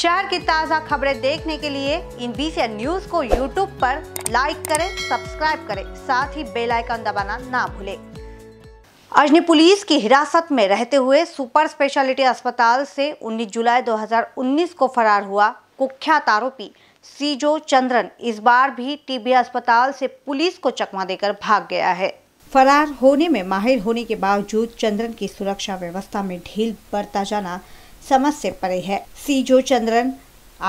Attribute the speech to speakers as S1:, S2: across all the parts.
S1: शहर की ताज़ा खबरें देखने के लिए इन बीसी न्यूज को यूट्यूब पर लाइक करें सब्सक्राइब करें साथ ही बेल आइकन दबाना ना भूलें अजनी पुलिस की हिरासत में रहते हुए सुपर स्पेशलिटी अस्पताल से 19 जुलाई 2019 को फरार हुआ कुख्यात आरोपी सीजो चंद्रन इस बार भी टीबी अस्पताल से पुलिस को चकमा देकर भाग गया है फरार होने में माहिर होने के बावजूद चंद्रन की सुरक्षा व्यवस्था में ढील बरता जाना समझ से परे है सीजो चंद्रन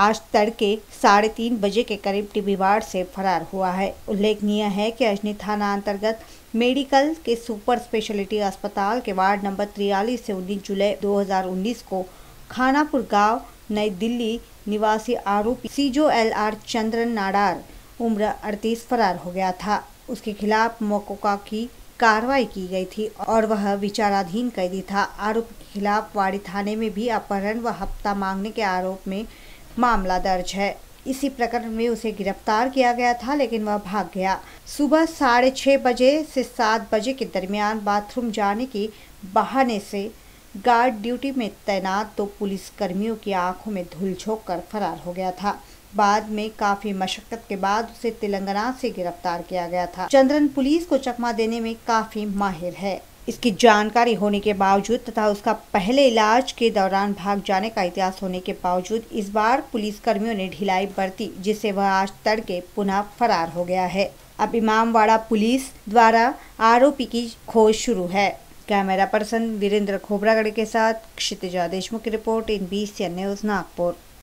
S1: आज तड़के साढ़े तीन बजे के करीब टिबीवाड़ से फरार हुआ है उल्लेखनीय है कि अजनी थाना अंतर्गत मेडिकल के सुपर स्पेशलिटी अस्पताल के वार्ड नंबर तिरालीस से 19 जुलाई 2019 को खानापुर गांव नई दिल्ली निवासी आरोपी सीजो एल आर चंद्रन नाडार उम्र अड़तीस फरार हो गया था उसके खिलाफ मोकोका की कार्रवाई की गई थी और वह विचाराधीन कैदी था आरोप के खिलाफ वाड़ी थाने में भी अपहरण व हफ्ता मांगने के आरोप में मामला दर्ज है इसी प्रकरण में उसे गिरफ्तार किया गया था लेकिन वह भाग गया सुबह साढ़े छः बजे से सात बजे के दरमियान बाथरूम जाने के बहाने से गार्ड ड्यूटी में तैनात दो तो पुलिसकर्मियों की आंखों में धुल झोंक कर फरार हो गया था बाद में काफी मशक्कत के बाद उसे तेलंगाना से गिरफ्तार किया गया था चंद्रन पुलिस को चकमा देने में काफी माहिर है इसकी जानकारी होने के बावजूद तथा उसका पहले इलाज के दौरान भाग जाने का इतिहास होने के बावजूद इस बार पुलिस कर्मियों ने ढिलाई बरती जिससे वह आज तड़के पुनः फरार हो गया है अब इमामवाड़ा पुलिस द्वारा आरोपी की खोज शुरू है कैमरा पर्सन वीरेंद्र खोबरागढ़ के साथ क्षितिजा देशमुख की report N B C news Nagpur